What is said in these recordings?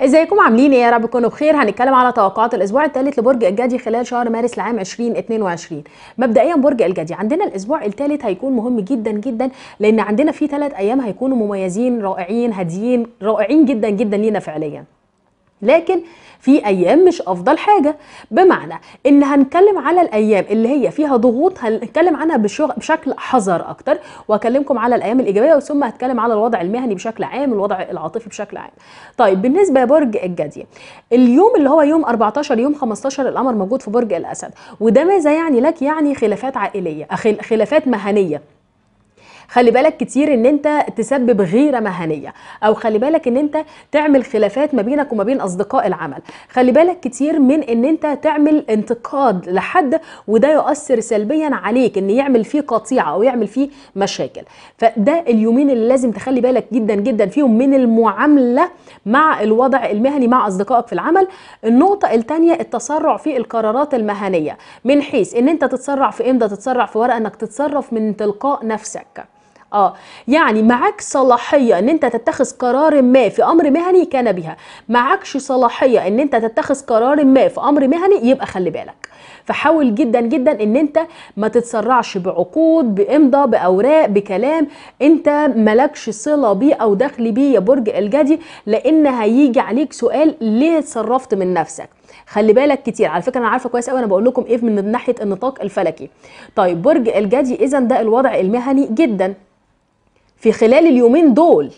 ازيكم عاملين ايه يا رب تكونوا بخير هنتكلم على توقعات الاسبوع الثالث لبرج الجدي خلال شهر مارس لعام 2022 مبدئيا برج الجدي عندنا الاسبوع الثالث هيكون مهم جدا جدا لان عندنا فيه ثلاث ايام هيكونوا مميزين رائعين هاديين رائعين جدا جدا لينا فعليا لكن في ايام مش افضل حاجه بمعنى ان هنتكلم على الايام اللي هي فيها ضغوط هنتكلم عنها بشكل حذر اكتر واكلمكم على الايام الايجابيه ثم هتكلم على الوضع المهني بشكل عام الوضع العاطفي بشكل عام طيب بالنسبه لبرج الجدي اليوم اللي هو يوم 14 يوم 15 القمر موجود في برج الاسد وده ماذا يعني لك يعني خلافات عائليه خلافات مهنيه خلي بالك كتير ان انت تسبب غيره مهنيه او خلي بالك ان انت تعمل خلافات ما بينك وما بين اصدقاء العمل خلي بالك كتير من ان انت تعمل انتقاد لحد وده يؤثر سلبيا عليك ان يعمل فيه قطيعه او يعمل فيه مشاكل فده اليومين اللي لازم تخلي بالك جدا جدا فيهم من المعامله مع الوضع المهني مع اصدقائك في العمل النقطه التانية التسرع في القرارات المهنيه من حيث ان انت تتسرع في امضة تتسرع في ورقه انك تتصرف من تلقاء نفسك اه يعني معاك صلاحيه ان انت تتخذ قرار ما في امر مهني كان بها معكش صلاحيه ان انت تتخذ قرار ما في امر مهني يبقى خلي بالك فحاول جدا جدا ان انت ما تتسرعش بعقود بامضاء باوراق بكلام انت مالكش صله بيه او دخل بيه يا برج الجدي لان هيجي عليك سؤال ليه اتصرفت من نفسك خلي بالك كتير على فكره انا عارفه كويس قوي انا بقول لكم ايه من ناحيه النطاق الفلكي طيب برج الجدي اذا ده الوضع المهني جدا في خلال اليومين دول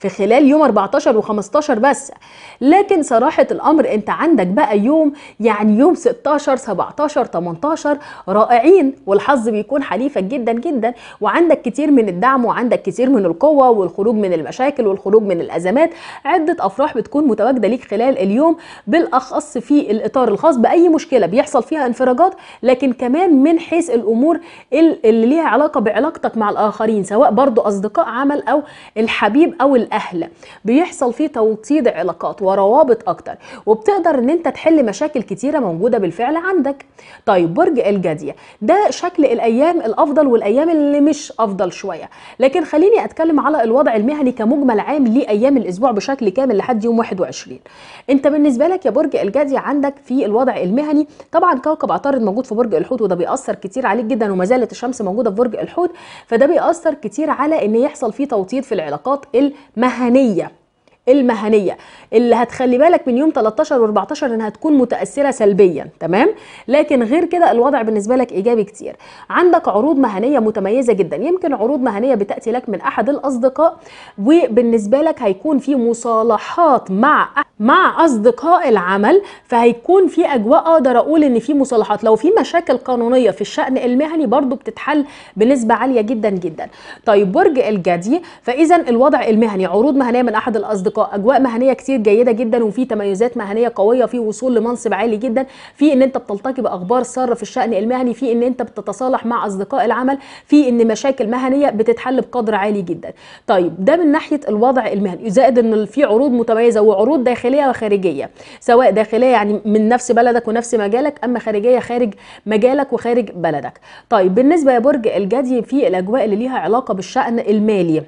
في خلال يوم 14 و15 بس لكن صراحة الأمر أنت عندك بقى يوم يعني يوم 16 17 18 رائعين والحظ بيكون حليفك جدا جدا وعندك كتير من الدعم وعندك كتير من القوة والخروج من المشاكل والخروج من الأزمات عدة أفراح بتكون متواجدة ليك خلال اليوم بالأخص في الإطار الخاص بأي مشكلة بيحصل فيها انفراجات لكن كمان من حيث الأمور اللي ليها علاقة بعلاقتك مع الآخرين سواء برضو أصدقاء عمل أو الحبيب أو الاهل بيحصل فيه توطيد علاقات وروابط اكتر وبتقدر ان انت تحل مشاكل كتيره موجوده بالفعل عندك طيب برج الجديه ده شكل الايام الافضل والايام اللي مش افضل شويه لكن خليني اتكلم على الوضع المهني كمجمل عام لايام الاسبوع بشكل كامل لحد يوم 21 انت بالنسبه لك يا برج الجدي عندك في الوضع المهني طبعا كوكب عطارد موجود في برج الحوت وده بيأثر كتير عليك جدا وما زالت الشمس موجوده في برج الحوت فده بيأثر كتير على ان يحصل فيه توطيد في العلاقات الم مهنيه المهنيه اللي هتخلي بالك من يوم 13 و14 انها تكون متاثره سلبيا تمام لكن غير كده الوضع بالنسبه لك ايجابي كتير عندك عروض مهنيه متميزه جدا يمكن عروض مهنيه بتاتي لك من احد الاصدقاء وبالنسبه لك هيكون في مصالحات مع مع اصدقاء العمل فهيكون في اجواء اقدر اقول ان في مصالحات لو في مشاكل قانونيه في الشان المهني برضو بتتحل بنسبه عاليه جدا جدا طيب برج الجدي فاذا الوضع المهني عروض مهنيه من احد الاصدقاء اجواء مهنيه كتير جيده جدا وفي تميزات مهنيه قويه في وصول لمنصب عالي جدا في ان انت بتلتقي باخبار ساره في الشان المهني في ان انت بتتصالح مع اصدقاء العمل في ان مشاكل مهنيه بتتحل بقدر عالي جدا طيب ده من ناحيه الوضع المهني زائد ان في عروض متميزه وعروض داخليه وخارجيه سواء داخليه يعني من نفس بلدك ونفس مجالك اما خارجيه خارج مجالك وخارج بلدك طيب بالنسبه يا برج الجدي في الاجواء اللي ليها علاقه بالشان المالي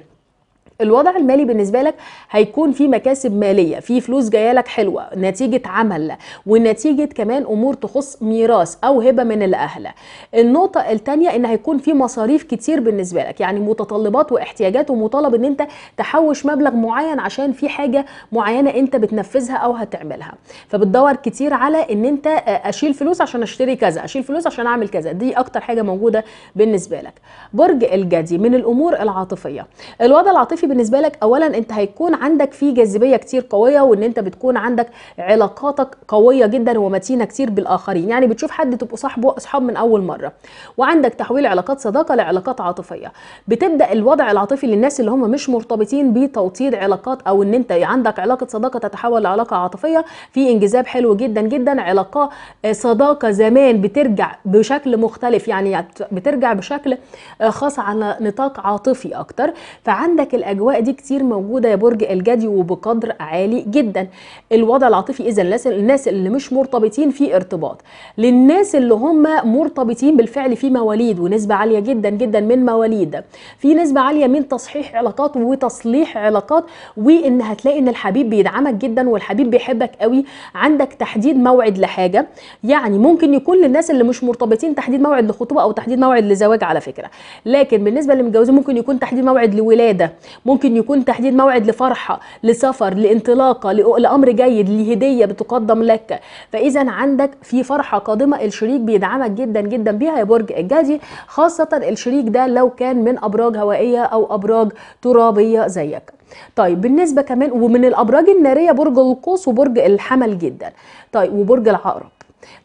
الوضع المالي بالنسبه لك هيكون في مكاسب ماليه في فلوس جايه لك حلوه نتيجه عمل ونتيجه كمان امور تخص ميراث او هبه من الاهل النقطه الثانيه ان هيكون في مصاريف كتير بالنسبه لك يعني متطلبات واحتياجات ومطالب ان انت تحوش مبلغ معين عشان في حاجه معينه انت بتنفذها او هتعملها فبتدور كتير على ان انت اشيل فلوس عشان اشتري كذا اشيل فلوس عشان اعمل كذا دي اكتر حاجه موجوده بالنسبه لك برج الجدي من الامور العاطفيه الوضع العاطفي بالنسبه لك اولا انت هيكون عندك في جاذبيه كتير قويه وان انت بتكون عندك علاقاتك قويه جدا ومتينه كتير بالاخرين يعني بتشوف حد تبقوا صاحبه اصحاب من اول مره وعندك تحويل علاقات صداقه لعلاقات عاطفيه بتبدا الوضع العاطفي للناس اللي هم مش مرتبطين بتوطيد علاقات او ان انت عندك علاقه صداقه تتحول لعلاقه عاطفيه في انجذاب حلو جدا جدا علاقه آه، صداقه زمان بترجع بشكل مختلف يعني بترجع بشكل آه، خاص على نطاق عاطفي اكتر فعندك الأجل الاجواء دي كتير موجوده يا برج الجدي وبقدر عالي جدا الوضع العاطفي اذا الناس اللي مش مرتبطين في ارتباط للناس اللي هم مرتبطين بالفعل في مواليد ونسبه عاليه جدا جدا من مواليد في نسبه عاليه من تصحيح علاقات وتصليح علاقات وان هتلاقي ان الحبيب بيدعمك جدا والحبيب بيحبك قوي عندك تحديد موعد لحاجه يعني ممكن يكون للناس اللي مش مرتبطين تحديد موعد لخطوبه او تحديد موعد لزواج على فكره لكن بالنسبه للمتجوزين ممكن يكون تحديد موعد لولاده ممكن يكون تحديد موعد لفرحه لسفر لانطلاقه لامر جيد لهديه بتقدم لك فاذا عندك في فرحه قادمه الشريك بيدعمك جدا جدا بيها يا برج الجدي خاصه الشريك ده لو كان من ابراج هوائيه او ابراج ترابيه زيك طيب بالنسبه كمان ومن الابراج الناريه برج القوس وبرج الحمل جدا طيب وبرج العقرب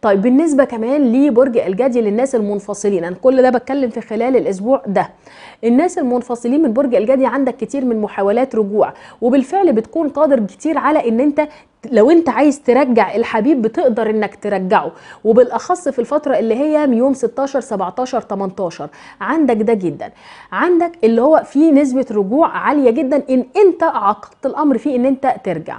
طيب بالنسبه كمان لبرج الجدي للناس المنفصلين انا كل ده بتكلم في خلال الاسبوع ده الناس المنفصلين من برج الجدي عندك كتير من محاولات رجوع وبالفعل بتكون قادر كتير على ان انت لو انت عايز ترجع الحبيب بتقدر انك ترجعه وبالاخص في الفتره اللي هي من يوم 16 17 18 عندك ده جدا عندك اللي هو في نسبه رجوع عاليه جدا ان انت عقدت الامر فيه ان انت ترجع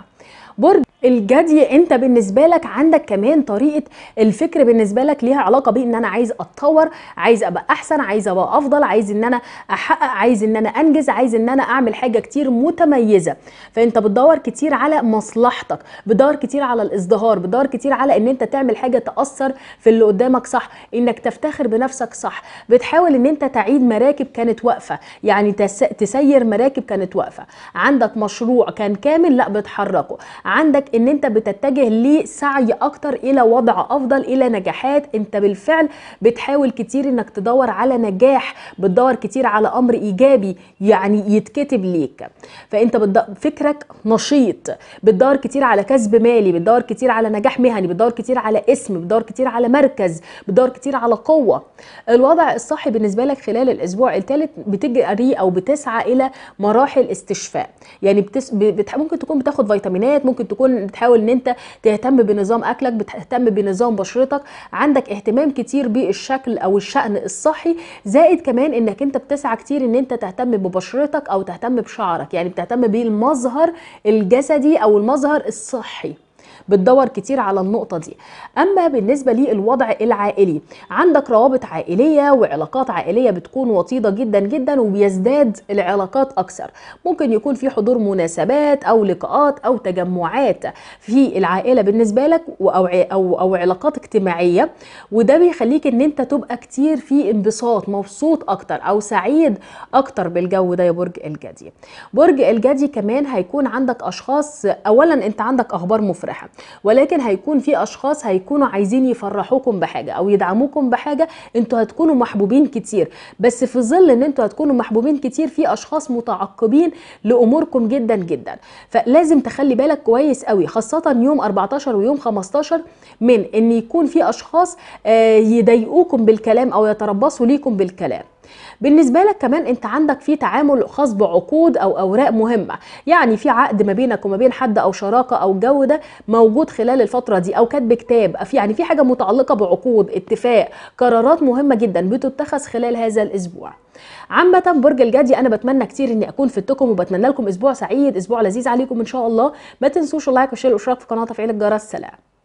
برج الجدي انت بالنسبه لك عندك كمان طريقه الفكر بالنسبه لك ليها علاقه بان انا عايز اتطور عايز ابقى احسن عايز ابقى افضل عايز ان انا احقق عايز ان انا انجز عايز ان انا اعمل حاجه كتير متميزه فانت بتدور كتير على مصلحتك بتدور كتير على الازدهار بتدور كتير على ان انت تعمل حاجه تاثر في اللي قدامك صح انك تفتخر بنفسك صح بتحاول ان انت تعيد مراكب كانت واقفه يعني تسير مراكب كانت واقفه عندك مشروع كان كامل لا بتحركه عندك ان انت بتتجه لسعي اكتر الى وضع افضل الى نجاحات انت بالفعل بتحاول كتير انك تدور على نجاح بتدور كتير على امر ايجابي يعني يتكتب ليك فانت بتد... فكرك نشيط بتدور كتير على كسب مالي بتدور كتير على نجاح مهني بتدور كتير على اسم بتدور كتير على مركز بتدور كتير على قوه الوضع الصحي بالنسبه لك خلال الاسبوع الثالث بتجري او بتسعى الى مراحل استشفاء يعني بتس... ممكن تكون بتاخد فيتامينات ممكن تكون بتحاول ان انت تهتم بنظام اكلك بتهتم بنظام بشرتك عندك اهتمام كتير بالشكل او الشأن الصحي زائد كمان انك انت بتسعى كتير ان انت تهتم ببشرتك او تهتم بشعرك يعني بتهتم بالمظهر الجسدي او المظهر الصحي بتدور كتير على النقطه دي اما بالنسبه للوضع العائلي عندك روابط عائليه وعلاقات عائليه بتكون وطيده جدا جدا وبيزداد العلاقات اكثر ممكن يكون في حضور مناسبات او لقاءات او تجمعات في العائله بالنسبه لك او او او علاقات اجتماعيه وده بيخليك ان انت تبقى كتير في انبساط مبسوط اكتر او سعيد اكتر بالجو ده يا برج الجدي برج الجدي كمان هيكون عندك اشخاص اولا انت عندك اخبار مفرحه ولكن هيكون في اشخاص هيكونوا عايزين يفرحوكم بحاجه او يدعموكم بحاجه انتوا هتكونوا محبوبين كتير بس في ظل ان انتوا هتكونوا محبوبين كتير في اشخاص متعقبين لاموركم جدا جدا فلازم تخلي بالك كويس قوي خاصه يوم 14 ويوم 15 من ان يكون في اشخاص آه، يضايقوكم بالكلام او يتربصوا ليكم بالكلام بالنسبه لك كمان انت عندك في تعامل خاص بعقود او اوراق مهمه يعني في عقد ما بينك وما بين حد او شراكه او جوده ده موجود خلال الفتره دي او كاتب كتاب يعني في حاجه متعلقه بعقود اتفاق قرارات مهمه جدا بتتخذ خلال هذا الاسبوع عامة برج الجدي أنا بتمنى كتير إني أكون فدتكم وبتمنى لكم أسبوع سعيد أسبوع لذيذ عليكم إن شاء الله ما تنسوش اللايك والشير والاشتراك في القناة وتفعيل الجرس سلام